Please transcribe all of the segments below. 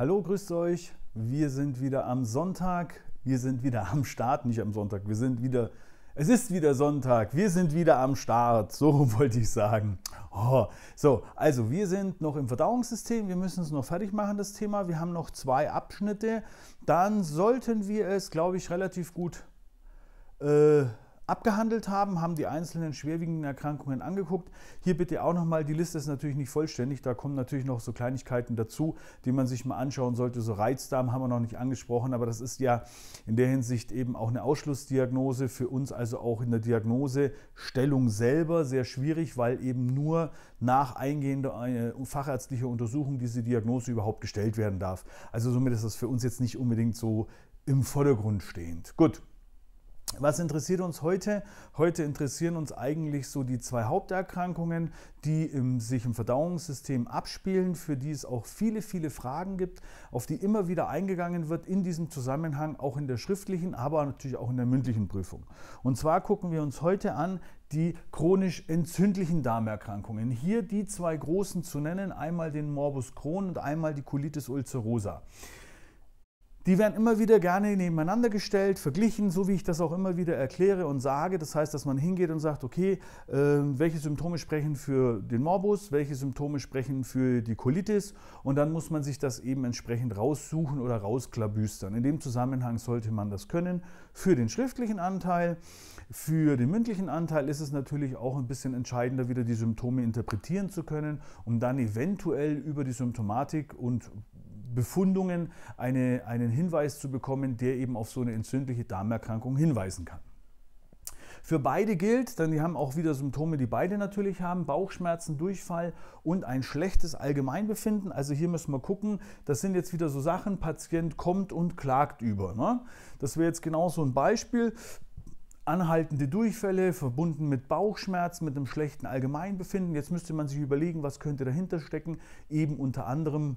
Hallo, grüßt euch. Wir sind wieder am Sonntag. Wir sind wieder am Start, nicht am Sonntag. Wir sind wieder. Es ist wieder Sonntag. Wir sind wieder am Start. So wollte ich sagen. Oh. So, also wir sind noch im Verdauungssystem. Wir müssen es noch fertig machen, das Thema. Wir haben noch zwei Abschnitte. Dann sollten wir es, glaube ich, relativ gut. Äh, abgehandelt haben, haben die einzelnen schwerwiegenden Erkrankungen angeguckt. Hier bitte auch nochmal, die Liste ist natürlich nicht vollständig, da kommen natürlich noch so Kleinigkeiten dazu, die man sich mal anschauen sollte. So Reizdarm haben wir noch nicht angesprochen, aber das ist ja in der Hinsicht eben auch eine Ausschlussdiagnose für uns, also auch in der Diagnosestellung selber sehr schwierig, weil eben nur nach eingehender äh, fachärztlicher Untersuchung diese Diagnose überhaupt gestellt werden darf. Also somit ist das für uns jetzt nicht unbedingt so im Vordergrund stehend. Gut, was interessiert uns heute? Heute interessieren uns eigentlich so die zwei Haupterkrankungen, die im, sich im Verdauungssystem abspielen, für die es auch viele, viele Fragen gibt, auf die immer wieder eingegangen wird in diesem Zusammenhang, auch in der schriftlichen, aber natürlich auch in der mündlichen Prüfung. Und zwar gucken wir uns heute an die chronisch entzündlichen Darmerkrankungen. Hier die zwei großen zu nennen, einmal den Morbus Crohn und einmal die Colitis ulcerosa. Die werden immer wieder gerne nebeneinander gestellt, verglichen, so wie ich das auch immer wieder erkläre und sage. Das heißt, dass man hingeht und sagt, okay, ähm, welche Symptome sprechen für den Morbus, welche Symptome sprechen für die Colitis und dann muss man sich das eben entsprechend raussuchen oder rausklabüstern. In dem Zusammenhang sollte man das können. Für den schriftlichen Anteil, für den mündlichen Anteil ist es natürlich auch ein bisschen entscheidender, wieder die Symptome interpretieren zu können, um dann eventuell über die Symptomatik und Befundungen eine, einen Hinweis zu bekommen, der eben auf so eine entzündliche Darmerkrankung hinweisen kann. Für beide gilt, denn die haben auch wieder Symptome, die beide natürlich haben, Bauchschmerzen, Durchfall und ein schlechtes Allgemeinbefinden. Also hier müssen wir gucken, das sind jetzt wieder so Sachen, Patient kommt und klagt über. Ne? Das wäre jetzt genau so ein Beispiel. Anhaltende Durchfälle verbunden mit Bauchschmerzen, mit einem schlechten Allgemeinbefinden. Jetzt müsste man sich überlegen, was könnte dahinter stecken. Eben unter anderem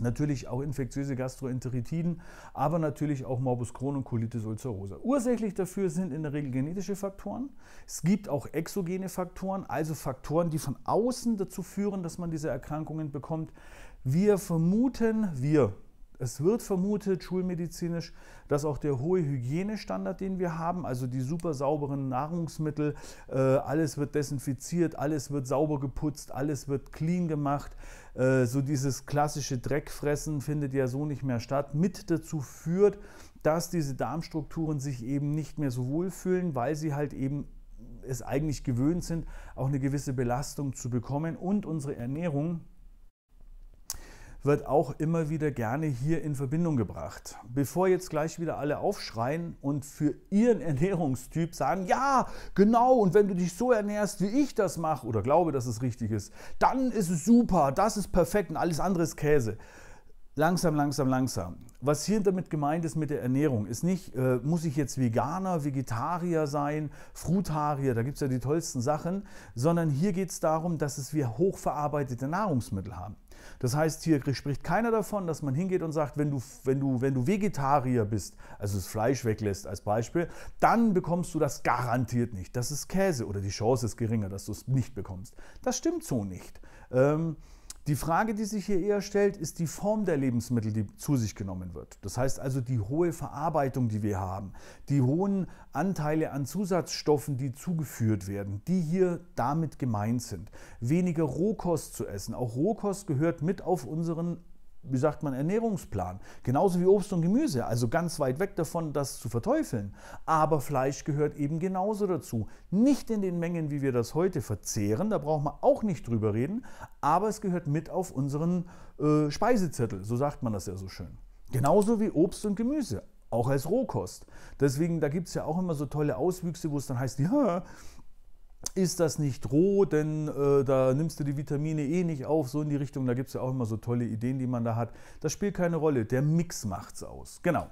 Natürlich auch infektiöse Gastroenteritiden, aber natürlich auch Morbus Crohn und Colitis ulcerosa. Ursächlich dafür sind in der Regel genetische Faktoren. Es gibt auch exogene Faktoren, also Faktoren, die von außen dazu führen, dass man diese Erkrankungen bekommt. Wir vermuten, wir, es wird vermutet, schulmedizinisch, dass auch der hohe Hygienestandard, den wir haben, also die super sauberen Nahrungsmittel, äh, alles wird desinfiziert, alles wird sauber geputzt, alles wird clean gemacht, äh, so dieses klassische Dreckfressen findet ja so nicht mehr statt, mit dazu führt, dass diese Darmstrukturen sich eben nicht mehr so wohlfühlen, weil sie halt eben es eigentlich gewöhnt sind, auch eine gewisse Belastung zu bekommen und unsere Ernährung wird auch immer wieder gerne hier in Verbindung gebracht. Bevor jetzt gleich wieder alle aufschreien und für ihren Ernährungstyp sagen, ja, genau, und wenn du dich so ernährst, wie ich das mache oder glaube, dass es richtig ist, dann ist es super, das ist perfekt und alles andere ist Käse. Langsam, langsam, langsam. Was hier damit gemeint ist mit der Ernährung, ist nicht, äh, muss ich jetzt Veganer, Vegetarier sein, Frutarier, da gibt es ja die tollsten Sachen, sondern hier geht es darum, dass es wir hochverarbeitete Nahrungsmittel haben. Das heißt, hier spricht keiner davon, dass man hingeht und sagt, wenn du, wenn du, wenn du Vegetarier bist, also das Fleisch weglässt als Beispiel, dann bekommst du das garantiert nicht. Das ist Käse oder die Chance ist geringer, dass du es nicht bekommst. Das stimmt so nicht. Ähm, die Frage, die sich hier eher stellt, ist die Form der Lebensmittel, die zu sich genommen wird. Das heißt also die hohe Verarbeitung, die wir haben, die hohen Anteile an Zusatzstoffen, die zugeführt werden, die hier damit gemeint sind. Weniger Rohkost zu essen. Auch Rohkost gehört mit auf unseren wie sagt man, Ernährungsplan. Genauso wie Obst und Gemüse, also ganz weit weg davon, das zu verteufeln. Aber Fleisch gehört eben genauso dazu. Nicht in den Mengen, wie wir das heute verzehren, da brauchen wir auch nicht drüber reden, aber es gehört mit auf unseren äh, Speisezettel, so sagt man das ja so schön. Genauso wie Obst und Gemüse, auch als Rohkost. Deswegen, da gibt es ja auch immer so tolle Auswüchse, wo es dann heißt, ja, ist das nicht roh, denn äh, da nimmst du die Vitamine eh nicht auf, so in die Richtung. Da gibt es ja auch immer so tolle Ideen, die man da hat. Das spielt keine Rolle, der Mix macht es aus. Genau.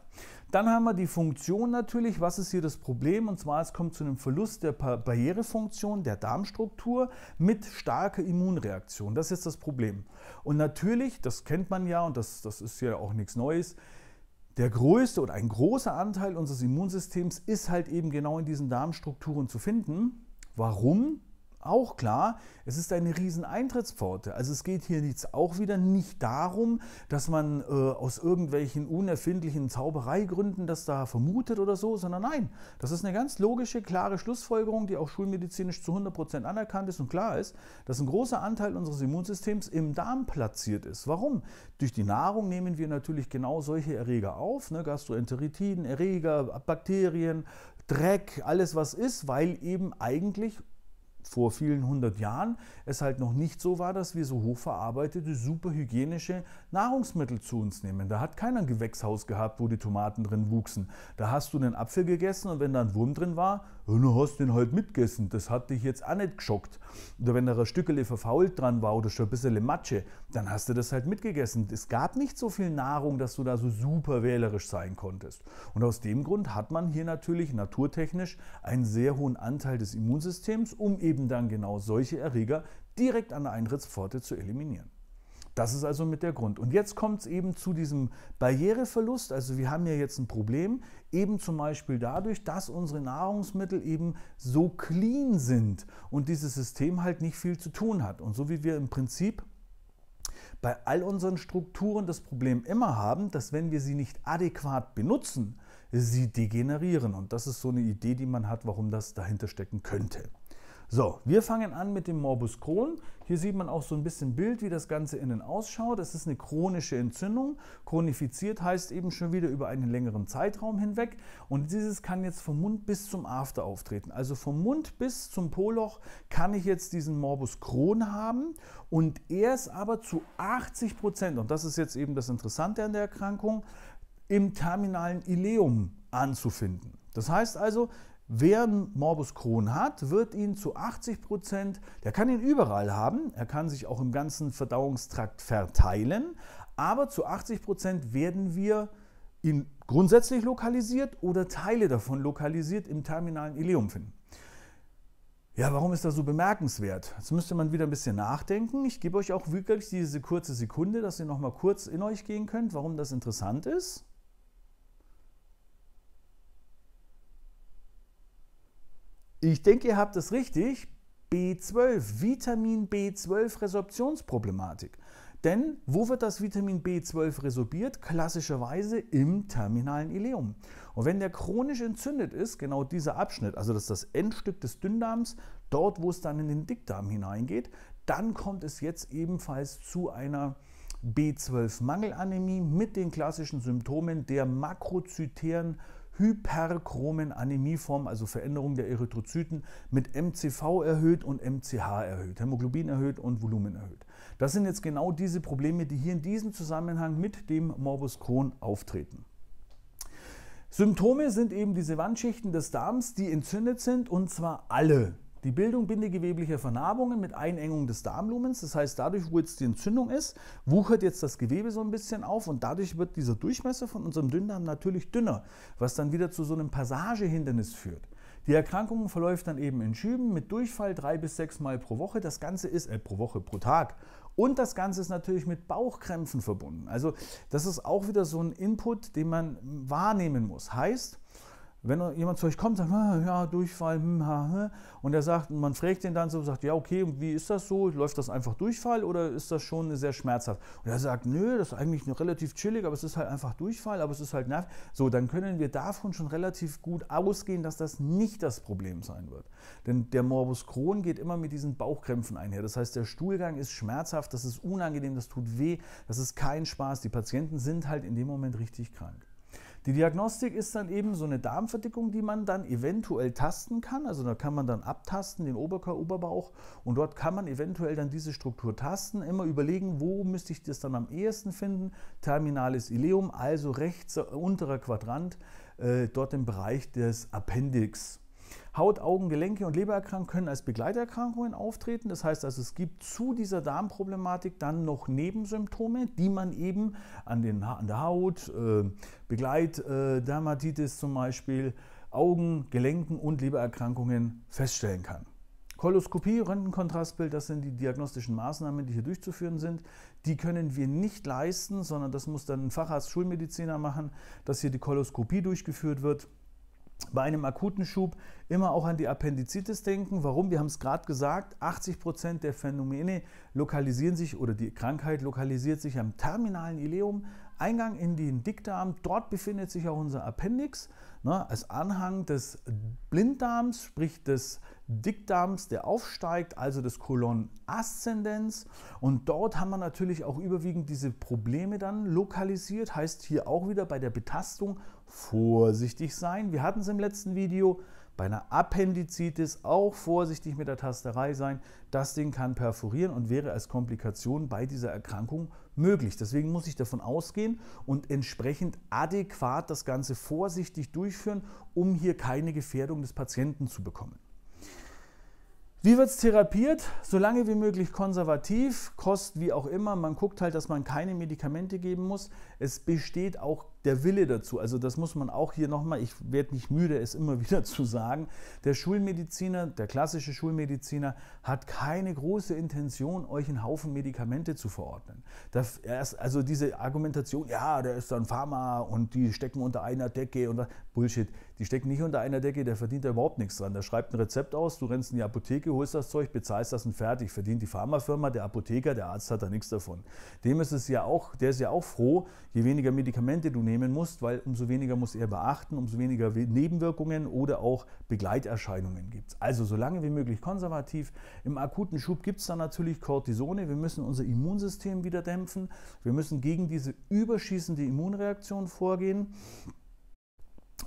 Dann haben wir die Funktion natürlich. Was ist hier das Problem? Und zwar, es kommt zu einem Verlust der Barrierefunktion der Darmstruktur mit starker Immunreaktion. Das ist das Problem. Und natürlich, das kennt man ja und das, das ist ja auch nichts Neues, der größte oder ein großer Anteil unseres Immunsystems ist halt eben genau in diesen Darmstrukturen zu finden. Warum? Auch klar, es ist eine riesen Eintrittspforte. Also es geht hier jetzt auch wieder nicht darum, dass man äh, aus irgendwelchen unerfindlichen Zaubereigründen das da vermutet oder so, sondern nein, das ist eine ganz logische, klare Schlussfolgerung, die auch schulmedizinisch zu 100% anerkannt ist und klar ist, dass ein großer Anteil unseres Immunsystems im Darm platziert ist. Warum? Durch die Nahrung nehmen wir natürlich genau solche Erreger auf, ne? Gastroenteritiden, Erreger, Bakterien, Dreck, alles was ist, weil eben eigentlich vor vielen hundert Jahren es halt noch nicht so war, dass wir so hochverarbeitete, superhygienische Nahrungsmittel zu uns nehmen. Da hat keiner ein Gewächshaus gehabt, wo die Tomaten drin wuchsen. Da hast du einen Apfel gegessen und wenn da ein Wurm drin war, ja, du hast den halt mitgegessen, das hat dich jetzt auch nicht geschockt. Oder wenn da ein Stückele verfault dran war oder schon ein bisschen Matsche, dann hast du das halt mitgegessen. Es gab nicht so viel Nahrung, dass du da so super wählerisch sein konntest. Und aus dem Grund hat man hier natürlich naturtechnisch einen sehr hohen Anteil des Immunsystems, um eben dann genau solche Erreger direkt an der Eintrittspforte zu eliminieren. Das ist also mit der Grund. Und jetzt kommt es eben zu diesem Barriereverlust. Also wir haben ja jetzt ein Problem, eben zum Beispiel dadurch, dass unsere Nahrungsmittel eben so clean sind und dieses System halt nicht viel zu tun hat. Und so wie wir im Prinzip bei all unseren Strukturen das Problem immer haben, dass wenn wir sie nicht adäquat benutzen, sie degenerieren. Und das ist so eine Idee, die man hat, warum das dahinter stecken könnte. So, wir fangen an mit dem Morbus Crohn. Hier sieht man auch so ein bisschen Bild, wie das Ganze innen ausschaut. Es ist eine chronische Entzündung. Chronifiziert heißt eben schon wieder über einen längeren Zeitraum hinweg. Und dieses kann jetzt vom Mund bis zum After auftreten. Also vom Mund bis zum Poloch kann ich jetzt diesen Morbus Crohn haben. Und erst aber zu 80 Prozent, und das ist jetzt eben das Interessante an der Erkrankung, im terminalen Ileum anzufinden. Das heißt also, Wer Morbus Crohn hat, wird ihn zu 80 Prozent, der kann ihn überall haben, er kann sich auch im ganzen Verdauungstrakt verteilen, aber zu 80 Prozent werden wir ihn grundsätzlich lokalisiert oder Teile davon lokalisiert im terminalen Ileum finden. Ja, warum ist das so bemerkenswert? Jetzt müsste man wieder ein bisschen nachdenken. Ich gebe euch auch wirklich diese kurze Sekunde, dass ihr nochmal kurz in euch gehen könnt, warum das interessant ist. Ich denke, ihr habt es richtig. B12, Vitamin B12 Resorptionsproblematik. Denn wo wird das Vitamin B12 resorbiert? Klassischerweise im terminalen Ileum. Und wenn der chronisch entzündet ist, genau dieser Abschnitt, also das ist das Endstück des Dünndarms, dort wo es dann in den Dickdarm hineingeht, dann kommt es jetzt ebenfalls zu einer B12-Mangelanämie mit den klassischen Symptomen der makrozytären hyperchromen Anämieform, also Veränderung der Erythrozyten, mit MCV erhöht und MCH erhöht, Hämoglobin erhöht und Volumen erhöht. Das sind jetzt genau diese Probleme, die hier in diesem Zusammenhang mit dem Morbus Crohn auftreten. Symptome sind eben diese Wandschichten des Darms, die entzündet sind, und zwar alle die Bildung bindegeweblicher Vernarbungen mit Einengung des Darmlumens. Das heißt, dadurch, wo jetzt die Entzündung ist, wuchert jetzt das Gewebe so ein bisschen auf und dadurch wird dieser Durchmesser von unserem Dünndarm natürlich dünner, was dann wieder zu so einem Passagehindernis führt. Die Erkrankung verläuft dann eben in Schüben mit Durchfall drei bis sechs Mal pro Woche. Das Ganze ist äh, pro Woche, pro Tag. Und das Ganze ist natürlich mit Bauchkrämpfen verbunden. Also das ist auch wieder so ein Input, den man wahrnehmen muss. Heißt, wenn jemand zu euch kommt und sagt, ah, ja, Durchfall, hm, und er sagt, man fragt ihn dann so, sagt, ja, okay, wie ist das so? Läuft das einfach Durchfall oder ist das schon sehr schmerzhaft? Und er sagt, nö, das ist eigentlich relativ chillig, aber es ist halt einfach Durchfall, aber es ist halt nervig. So, dann können wir davon schon relativ gut ausgehen, dass das nicht das Problem sein wird. Denn der Morbus Crohn geht immer mit diesen Bauchkrämpfen einher. Das heißt, der Stuhlgang ist schmerzhaft, das ist unangenehm, das tut weh, das ist kein Spaß. Die Patienten sind halt in dem Moment richtig krank. Die Diagnostik ist dann eben so eine Darmverdickung, die man dann eventuell tasten kann. Also da kann man dann abtasten, den Oberkörper, Oberbauch und dort kann man eventuell dann diese Struktur tasten. Immer überlegen, wo müsste ich das dann am ehesten finden. Terminales Ileum, also rechts äh, unterer Quadrant, äh, dort im Bereich des Appendix. Haut, Augen, Gelenke und Lebererkrankungen können als Begleiterkrankungen auftreten. Das heißt also, es gibt zu dieser Darmproblematik dann noch Nebensymptome, die man eben an, den, an der Haut, äh, Begleitdermatitis äh, zum Beispiel, Augen, Gelenken und Lebererkrankungen feststellen kann. Koloskopie, Röntgenkontrastbild, das sind die diagnostischen Maßnahmen, die hier durchzuführen sind. Die können wir nicht leisten, sondern das muss dann ein Facharzt, Schulmediziner machen, dass hier die Koloskopie durchgeführt wird bei einem akuten Schub immer auch an die Appendizitis denken. Warum? Wir haben es gerade gesagt, 80% Prozent der Phänomene lokalisieren sich oder die Krankheit lokalisiert sich am terminalen Ileum, Eingang in den Dickdarm. Dort befindet sich auch unser Appendix ne, als Anhang des Blinddarms, sprich des Dickdarms, der aufsteigt, also des Kolon Aszendens. Und dort haben wir natürlich auch überwiegend diese Probleme dann lokalisiert, heißt hier auch wieder bei der Betastung vorsichtig sein. Wir hatten es im letzten Video. Bei einer Appendizitis auch vorsichtig mit der Tasterei sein. Das Ding kann perforieren und wäre als Komplikation bei dieser Erkrankung möglich. Deswegen muss ich davon ausgehen und entsprechend adäquat das Ganze vorsichtig durchführen, um hier keine Gefährdung des Patienten zu bekommen. Wie wird es therapiert? Solange wie möglich konservativ, kost wie auch immer. Man guckt halt, dass man keine Medikamente geben muss. Es besteht auch der Wille dazu. Also das muss man auch hier nochmal, ich werde nicht müde, es immer wieder zu sagen, der Schulmediziner, der klassische Schulmediziner hat keine große Intention, euch einen Haufen Medikamente zu verordnen. Das, also diese Argumentation, ja, der ist dann Pharma und die stecken unter einer Decke und Bullshit. Die stecken nicht unter einer Decke, der verdient da überhaupt nichts dran. Der schreibt ein Rezept aus, du rennst in die Apotheke, holst das Zeug, bezahlst das und fertig. Verdient die Pharmafirma, der Apotheker, der Arzt hat da nichts davon. Dem ist es ja auch, der ist ja auch froh, je weniger Medikamente du nimmst, nehmen musst, weil umso weniger muss er beachten, umso weniger Nebenwirkungen oder auch Begleiterscheinungen gibt es. Also so lange wie möglich konservativ. Im akuten Schub gibt es dann natürlich Cortisone. Wir müssen unser Immunsystem wieder dämpfen. Wir müssen gegen diese überschießende Immunreaktion vorgehen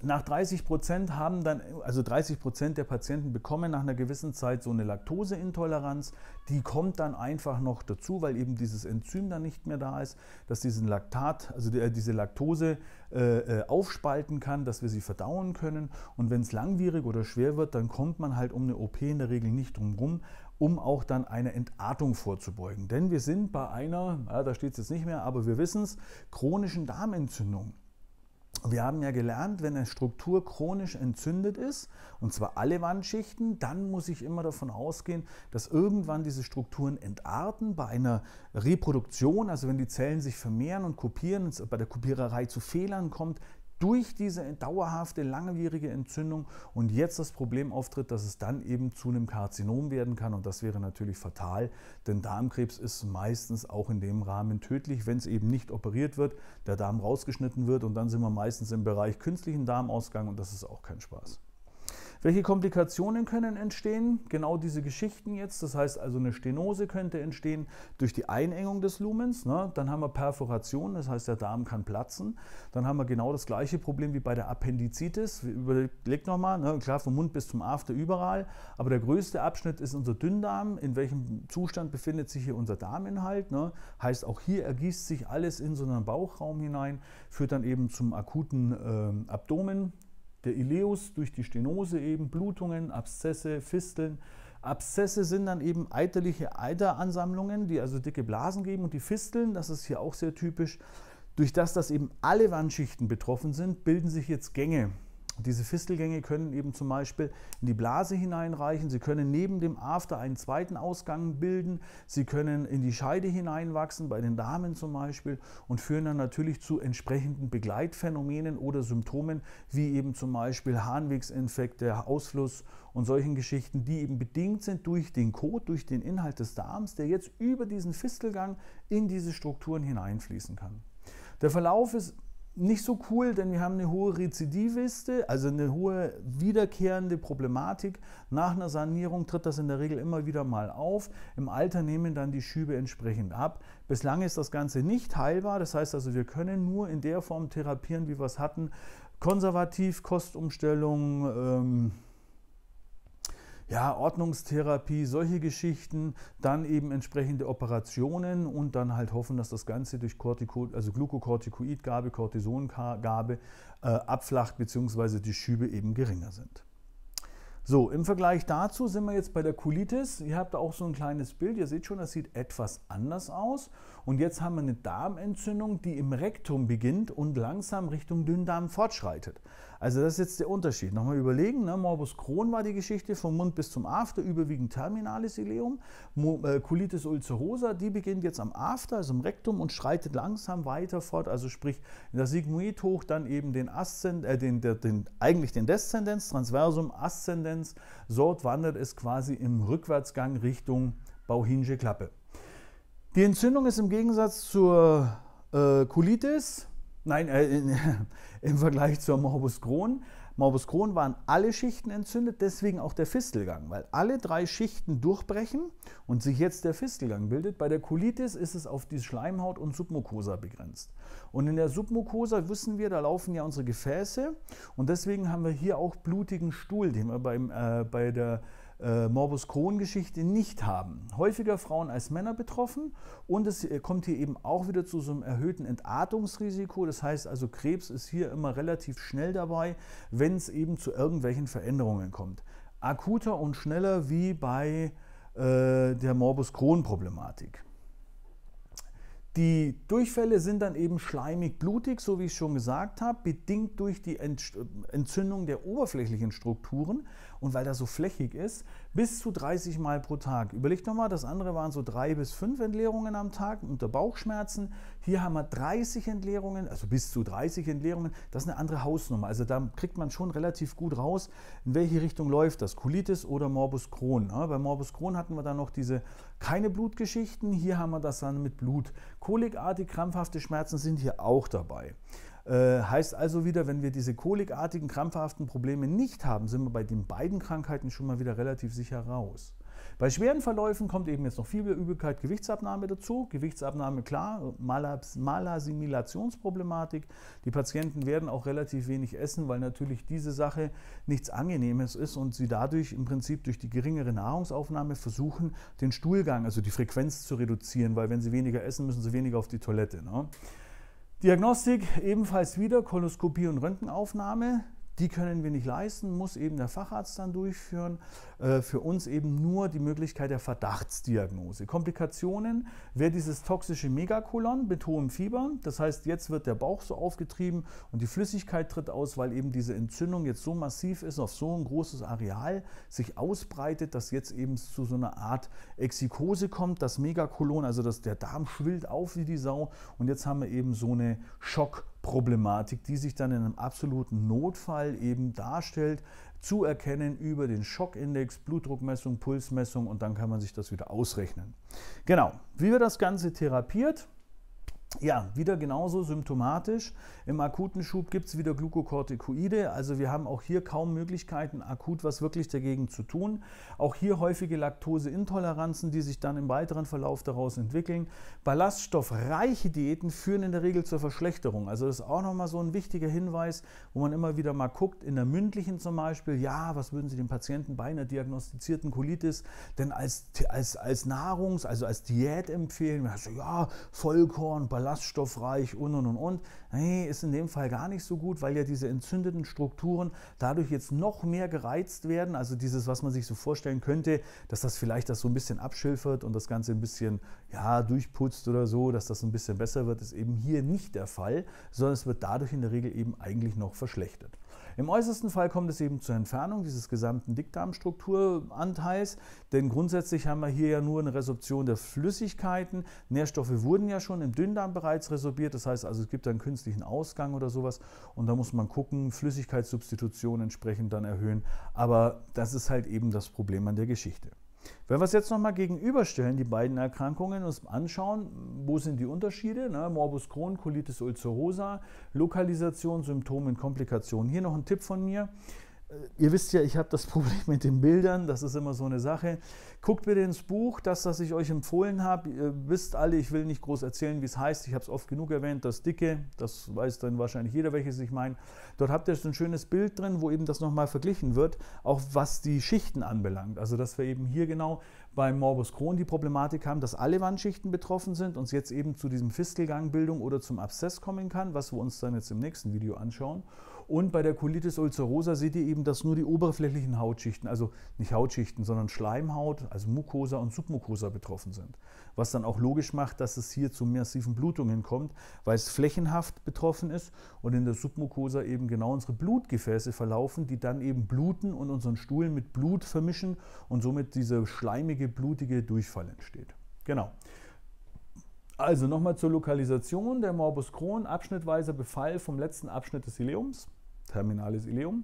nach 30 Prozent haben dann, also 30 Prozent der Patienten bekommen nach einer gewissen Zeit so eine Laktoseintoleranz. Die kommt dann einfach noch dazu, weil eben dieses Enzym dann nicht mehr da ist, dass diesen Laktat, also die, äh, diese Laktose äh, äh, aufspalten kann, dass wir sie verdauen können. Und wenn es langwierig oder schwer wird, dann kommt man halt um eine OP in der Regel nicht drum rum, um auch dann eine Entartung vorzubeugen. Denn wir sind bei einer, ja, da steht es jetzt nicht mehr, aber wir wissen es, chronischen Darmentzündung. Wir haben ja gelernt, wenn eine Struktur chronisch entzündet ist, und zwar alle Wandschichten, dann muss ich immer davon ausgehen, dass irgendwann diese Strukturen entarten bei einer Reproduktion, also wenn die Zellen sich vermehren und kopieren, und bei der Kopiererei zu Fehlern kommt, durch diese dauerhafte, langwierige Entzündung und jetzt das Problem auftritt, dass es dann eben zu einem Karzinom werden kann. Und das wäre natürlich fatal, denn Darmkrebs ist meistens auch in dem Rahmen tödlich, wenn es eben nicht operiert wird, der Darm rausgeschnitten wird und dann sind wir meistens im Bereich künstlichen Darmausgang und das ist auch kein Spaß. Welche Komplikationen können entstehen? Genau diese Geschichten jetzt. Das heißt also, eine Stenose könnte entstehen durch die Einengung des Lumens. Ne? Dann haben wir Perforation, das heißt, der Darm kann platzen. Dann haben wir genau das gleiche Problem wie bei der Appendizitis. Überlegt nochmal, ne? klar, vom Mund bis zum After überall. Aber der größte Abschnitt ist unser Dünndarm. In welchem Zustand befindet sich hier unser Darminhalt? Ne? Heißt, auch hier ergießt sich alles in so einen Bauchraum hinein, führt dann eben zum akuten äh, Abdomen. Der Ileus durch die Stenose eben, Blutungen, Abszesse, Fisteln. Abszesse sind dann eben eiterliche Eiteransammlungen, die also dicke Blasen geben und die Fisteln, das ist hier auch sehr typisch, durch das, dass eben alle Wandschichten betroffen sind, bilden sich jetzt Gänge. Diese Fistelgänge können eben zum Beispiel in die Blase hineinreichen, sie können neben dem After einen zweiten Ausgang bilden, sie können in die Scheide hineinwachsen, bei den Damen zum Beispiel, und führen dann natürlich zu entsprechenden Begleitphänomenen oder Symptomen, wie eben zum Beispiel Harnwegsinfekte, Ausfluss und solchen Geschichten, die eben bedingt sind durch den Kot, durch den Inhalt des Darms, der jetzt über diesen Fistelgang in diese Strukturen hineinfließen kann. Der Verlauf ist nicht so cool, denn wir haben eine hohe Rezidiviste, also eine hohe wiederkehrende Problematik. Nach einer Sanierung tritt das in der Regel immer wieder mal auf. Im Alter nehmen dann die Schübe entsprechend ab. Bislang ist das Ganze nicht heilbar, das heißt also, wir können nur in der Form therapieren, wie wir es hatten. Konservativ, Kostumstellung, ähm, ja, Ordnungstherapie, solche Geschichten, dann eben entsprechende Operationen und dann halt hoffen, dass das Ganze durch Cortico, also Glucocorticoidgabe, Cortisongabe äh, abflacht bzw. die Schübe eben geringer sind. So, im Vergleich dazu sind wir jetzt bei der Colitis. Ihr habt da auch so ein kleines Bild. Ihr seht schon, das sieht etwas anders aus. Und jetzt haben wir eine Darmentzündung, die im Rektum beginnt und langsam Richtung Dünndarm fortschreitet. Also das ist jetzt der Unterschied. Nochmal überlegen, ne? Morbus Crohn war die Geschichte vom Mund bis zum After, überwiegend terminales Ileum. Mo äh, Colitis ulcerosa, die beginnt jetzt am After, also im Rektum und schreitet langsam weiter fort, also sprich in der Sigmoid hoch, dann eben den Aszend, äh, den, den, den, eigentlich den Deszendenz, Transversum, Aszendenz. Dort wandert es quasi im Rückwärtsgang Richtung Bauhinge Klappe. Die Entzündung ist im Gegensatz zur äh, Colitis Nein, äh, in, im Vergleich zur Morbus Crohn. Morbus Crohn waren alle Schichten entzündet, deswegen auch der Fistelgang, weil alle drei Schichten durchbrechen und sich jetzt der Fistelgang bildet. Bei der Colitis ist es auf die Schleimhaut und Submucosa begrenzt. Und in der Submucosa wissen wir, da laufen ja unsere Gefäße und deswegen haben wir hier auch blutigen Stuhl, den wir beim, äh, bei der äh, Morbus Crohn-Geschichte nicht haben. Häufiger Frauen als Männer betroffen und es äh, kommt hier eben auch wieder zu so einem erhöhten Entartungsrisiko. Das heißt also, Krebs ist hier immer relativ schnell dabei, wenn es eben zu irgendwelchen Veränderungen kommt. Akuter und schneller wie bei äh, der Morbus Crohn-Problematik. Die Durchfälle sind dann eben schleimig-blutig, so wie ich schon gesagt habe, bedingt durch die Entzündung der oberflächlichen Strukturen und weil das so flächig ist, bis zu 30 Mal pro Tag. Überlegt nochmal, das andere waren so drei bis fünf Entleerungen am Tag unter Bauchschmerzen. Hier haben wir 30 Entleerungen, also bis zu 30 Entleerungen. Das ist eine andere Hausnummer. Also da kriegt man schon relativ gut raus, in welche Richtung läuft das, Colitis oder Morbus Crohn. Ne? Bei Morbus Crohn hatten wir dann noch diese keine Blutgeschichten. Hier haben wir das dann mit Blut. Kolikartig krampfhafte Schmerzen sind hier auch dabei. Äh, heißt also wieder, wenn wir diese kolikartigen krampfhaften Probleme nicht haben, sind wir bei den beiden Krankheiten schon mal wieder relativ sicher raus. Bei schweren Verläufen kommt eben jetzt noch viel mehr Übelkeit, Gewichtsabnahme dazu. Gewichtsabnahme, klar, Malassimilationsproblematik. Die Patienten werden auch relativ wenig essen, weil natürlich diese Sache nichts Angenehmes ist und sie dadurch im Prinzip durch die geringere Nahrungsaufnahme versuchen, den Stuhlgang, also die Frequenz zu reduzieren, weil wenn sie weniger essen, müssen sie weniger auf die Toilette. Ne? Diagnostik ebenfalls wieder Koloskopie und Röntgenaufnahme die können wir nicht leisten, muss eben der Facharzt dann durchführen. Äh, für uns eben nur die Möglichkeit der Verdachtsdiagnose. Komplikationen wäre dieses toxische Megakolon mit hohem Fieber. Das heißt, jetzt wird der Bauch so aufgetrieben und die Flüssigkeit tritt aus, weil eben diese Entzündung jetzt so massiv ist, auf so ein großes Areal sich ausbreitet, dass jetzt eben zu so einer Art Exikose kommt. Das Megakolon, also das, der Darm schwillt auf wie die Sau und jetzt haben wir eben so eine Schock- Problematik, die sich dann in einem absoluten Notfall eben darstellt, zu erkennen über den Schockindex, Blutdruckmessung, Pulsmessung und dann kann man sich das wieder ausrechnen. Genau, wie wird das Ganze therapiert? Ja, wieder genauso symptomatisch. Im akuten Schub gibt es wieder Glukokortikoide. Also wir haben auch hier kaum Möglichkeiten, akut was wirklich dagegen zu tun. Auch hier häufige Laktoseintoleranzen, die sich dann im weiteren Verlauf daraus entwickeln. Ballaststoffreiche Diäten führen in der Regel zur Verschlechterung. Also das ist auch nochmal so ein wichtiger Hinweis, wo man immer wieder mal guckt, in der mündlichen zum Beispiel, ja, was würden Sie dem Patienten bei einer diagnostizierten Colitis denn als, als, als Nahrungs-, also als Diät empfehlen? Also, ja, Vollkorn, Ballaststoff ballaststoffreich und und und und. Nee, ist in dem Fall gar nicht so gut, weil ja diese entzündeten Strukturen dadurch jetzt noch mehr gereizt werden. Also dieses, was man sich so vorstellen könnte, dass das vielleicht das so ein bisschen abschilfert und das Ganze ein bisschen ja, durchputzt oder so, dass das ein bisschen besser wird, ist eben hier nicht der Fall, sondern es wird dadurch in der Regel eben eigentlich noch verschlechtert. Im äußersten Fall kommt es eben zur Entfernung dieses gesamten Dickdarmstrukturanteils, denn grundsätzlich haben wir hier ja nur eine Resorption der Flüssigkeiten. Nährstoffe wurden ja schon im Dünndarm bereits resorbiert, das heißt also, es gibt einen künstlichen Ausgang oder sowas und da muss man gucken, Flüssigkeitssubstitution entsprechend dann erhöhen. Aber das ist halt eben das Problem an der Geschichte. Wenn wir es jetzt nochmal gegenüberstellen, die beiden Erkrankungen, uns anschauen, wo sind die Unterschiede? Ne? Morbus Crohn, Colitis ulcerosa, Lokalisation, Symptome und Komplikationen. Hier noch ein Tipp von mir. Äh, ihr wisst ja, ich habe das Problem mit den Bildern, das ist immer so eine Sache. Guckt bitte ins Buch, das, das ich euch empfohlen habe. Ihr wisst alle, ich will nicht groß erzählen, wie es heißt. Ich habe es oft genug erwähnt, das dicke, das weiß dann wahrscheinlich jeder, welches ich meine. Dort habt ihr so ein schönes Bild drin, wo eben das nochmal verglichen wird, auch was die Schichten anbelangt. Also, dass wir eben hier genau beim Morbus Crohn die Problematik haben, dass alle Wandschichten betroffen sind, uns jetzt eben zu diesem Fistelgangbildung oder zum Abszess kommen kann, was wir uns dann jetzt im nächsten Video anschauen. Und bei der Colitis ulcerosa seht ihr eben, dass nur die oberflächlichen Hautschichten, also nicht Hautschichten, sondern Schleimhaut, also Mucosa und Submucosa betroffen sind. Was dann auch logisch macht, dass es hier zu massiven Blutungen kommt, weil es flächenhaft betroffen ist und in der Submucosa eben genau unsere Blutgefäße verlaufen, die dann eben bluten und unseren Stuhl mit Blut vermischen und somit dieser schleimige, blutige Durchfall entsteht. Genau. Also nochmal zur Lokalisation. Der Morbus Crohn, abschnittweiser Befall vom letzten Abschnitt des Ileums terminales Ileum,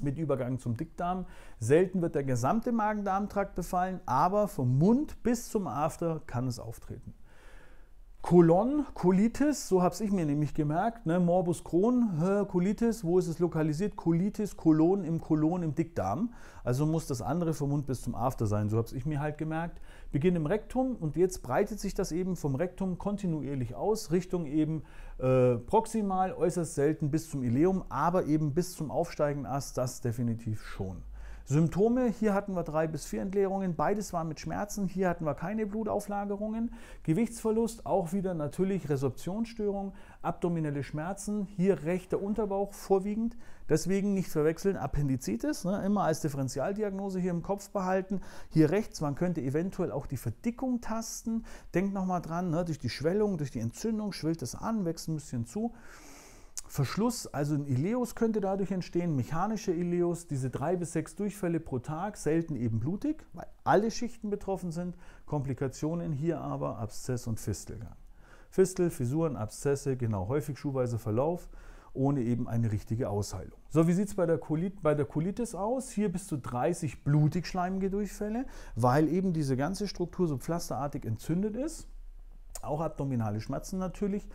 mit Übergang zum Dickdarm. Selten wird der gesamte Magen-Darm-Trakt befallen, aber vom Mund bis zum After kann es auftreten. Colon, Colitis, so habe ich mir nämlich gemerkt, ne? Morbus Crohn, Colitis, wo ist es lokalisiert? Colitis, Colon im Colon im Dickdarm. Also muss das andere vom Mund bis zum After sein, so habe ich mir halt gemerkt. Beginn im Rektum und jetzt breitet sich das eben vom Rektum kontinuierlich aus, Richtung eben äh, proximal, äußerst selten bis zum Ileum, aber eben bis zum Aufsteigenast, das definitiv schon. Symptome, hier hatten wir drei bis vier Entleerungen, beides war mit Schmerzen, hier hatten wir keine Blutauflagerungen. Gewichtsverlust, auch wieder natürlich Resorptionsstörung, abdominelle Schmerzen, hier rechter Unterbauch vorwiegend. Deswegen nicht verwechseln, Appendizitis, ne, immer als Differentialdiagnose hier im Kopf behalten. Hier rechts, man könnte eventuell auch die Verdickung tasten. Denkt nochmal dran, ne, durch die Schwellung, durch die Entzündung schwillt es an, wächst ein bisschen zu. Verschluss, also ein Ileus könnte dadurch entstehen, mechanische Ileus, diese drei bis sechs Durchfälle pro Tag, selten eben blutig, weil alle Schichten betroffen sind. Komplikationen hier aber Abszess und Fistelgang. Fistel, Fissuren, Abszesse, genau, häufig schuhweise Verlauf, ohne eben eine richtige Ausheilung. So, wie sieht es bei, bei der Colitis aus? Hier bis zu 30 blutig schleimige Durchfälle, weil eben diese ganze Struktur so pflasterartig entzündet ist. Auch abdominale Schmerzen natürlich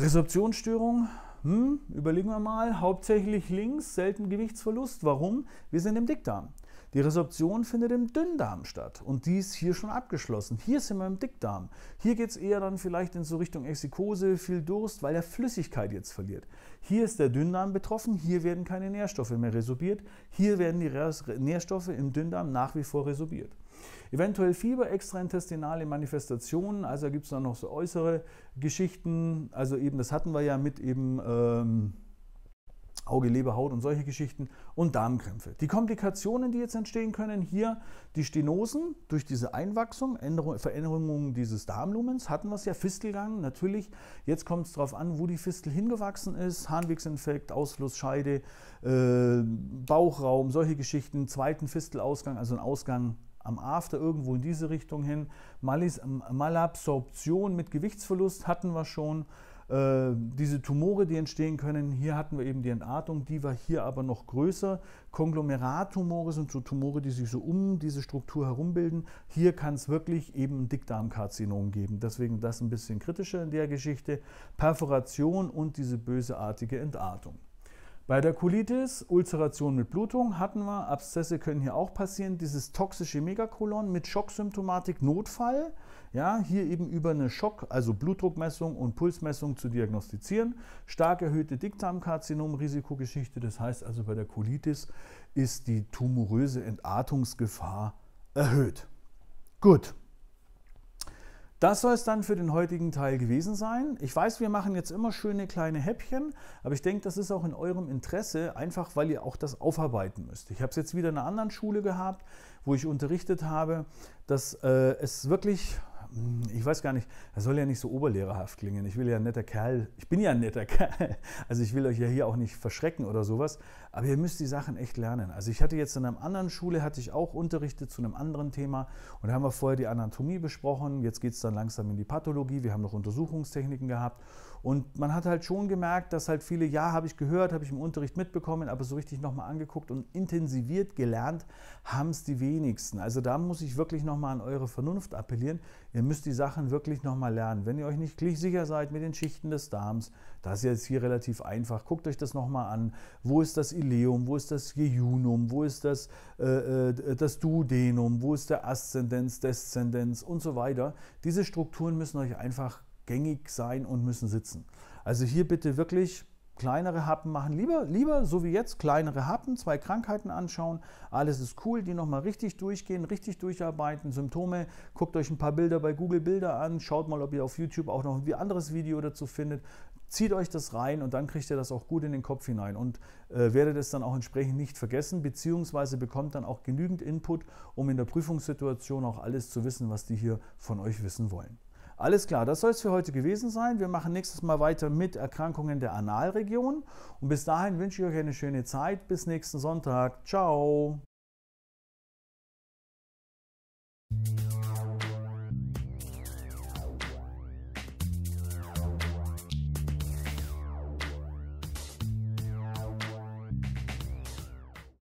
Resorptionsstörung, hm, überlegen wir mal, hauptsächlich links, selten Gewichtsverlust. Warum? Wir sind im Dickdarm. Die Resorption findet im Dünndarm statt und die ist hier schon abgeschlossen. Hier sind wir im Dickdarm. Hier geht es eher dann vielleicht in so Richtung Exikose, viel Durst, weil der Flüssigkeit jetzt verliert. Hier ist der Dünndarm betroffen, hier werden keine Nährstoffe mehr resorbiert, hier werden die Nährstoffe im Dünndarm nach wie vor resorbiert. Eventuell Fieber, extraintestinale Manifestationen, also gibt es dann noch so äußere Geschichten, also eben, das hatten wir ja mit eben ähm, Auge, Leber, Haut und solche Geschichten und Darmkrämpfe. Die Komplikationen, die jetzt entstehen können, hier die Stenosen durch diese Einwachsung, Änderung, Veränderungen dieses Darmlumens, hatten wir es ja, Fistelgang natürlich. Jetzt kommt es darauf an, wo die Fistel hingewachsen ist, Harnwegsinfekt, Ausfluss, Scheide, äh, Bauchraum, solche Geschichten, zweiten Fistelausgang, also ein Ausgang am After irgendwo in diese Richtung hin. Malis, Malabsorption mit Gewichtsverlust hatten wir schon. Äh, diese Tumore, die entstehen können, hier hatten wir eben die Entartung, die war hier aber noch größer. Konglomerattumore sind so Tumore, die sich so um diese Struktur herumbilden. Hier kann es wirklich eben ein Dickdarmkarzinom geben. Deswegen das ein bisschen kritischer in der Geschichte. Perforation und diese bösartige Entartung. Bei der Colitis, Ulzeration mit Blutung hatten wir, Abszesse können hier auch passieren, dieses toxische Megakolon mit Schocksymptomatik, Notfall, ja, hier eben über eine Schock, also Blutdruckmessung und Pulsmessung zu diagnostizieren. Stark erhöhte Dickdarmkarzinom-Risikogeschichte, das heißt also bei der Colitis ist die tumoröse Entartungsgefahr erhöht. Gut. Das soll es dann für den heutigen Teil gewesen sein. Ich weiß, wir machen jetzt immer schöne kleine Häppchen, aber ich denke, das ist auch in eurem Interesse, einfach weil ihr auch das aufarbeiten müsst. Ich habe es jetzt wieder in einer anderen Schule gehabt, wo ich unterrichtet habe, dass äh, es wirklich hm, ich weiß gar nicht, das soll ja nicht so oberlehrerhaft klingen. Ich will ja ein netter Kerl, ich bin ja ein netter Kerl. Also ich will euch ja hier auch nicht verschrecken oder sowas, aber ihr müsst die Sachen echt lernen. Also ich hatte jetzt in einer anderen Schule, hatte ich auch Unterrichte zu einem anderen Thema und da haben wir vorher die Anatomie besprochen, jetzt geht es dann langsam in die Pathologie, wir haben noch Untersuchungstechniken gehabt und man hat halt schon gemerkt, dass halt viele, ja, habe ich gehört, habe ich im Unterricht mitbekommen, aber so richtig nochmal angeguckt und intensiviert gelernt haben es die wenigsten. Also da muss ich wirklich nochmal an eure Vernunft appellieren. Ihr müsst die Sachen wirklich nochmal lernen. Wenn ihr euch nicht sicher seid mit den Schichten des Darms, das ist jetzt hier relativ einfach. Guckt euch das nochmal an. Wo ist das Ileum? Wo ist das Jejunum? Wo ist das, äh, äh das Duodenum? Wo ist der Aszendenz, Deszendenz und so weiter? Diese Strukturen müssen euch einfach gängig sein und müssen sitzen. Also hier bitte wirklich kleinere Happen machen. Lieber, lieber so wie jetzt, kleinere Happen, zwei Krankheiten anschauen. Alles ist cool, die nochmal richtig durchgehen, richtig durcharbeiten. Symptome, guckt euch ein paar Bilder bei Google Bilder an, schaut mal, ob ihr auf YouTube auch noch ein anderes Video dazu findet. Zieht euch das rein und dann kriegt ihr das auch gut in den Kopf hinein und äh, werdet es dann auch entsprechend nicht vergessen, beziehungsweise bekommt dann auch genügend Input, um in der Prüfungssituation auch alles zu wissen, was die hier von euch wissen wollen. Alles klar, das soll es für heute gewesen sein. Wir machen nächstes Mal weiter mit Erkrankungen der Analregion. Und bis dahin wünsche ich euch eine schöne Zeit. Bis nächsten Sonntag. Ciao.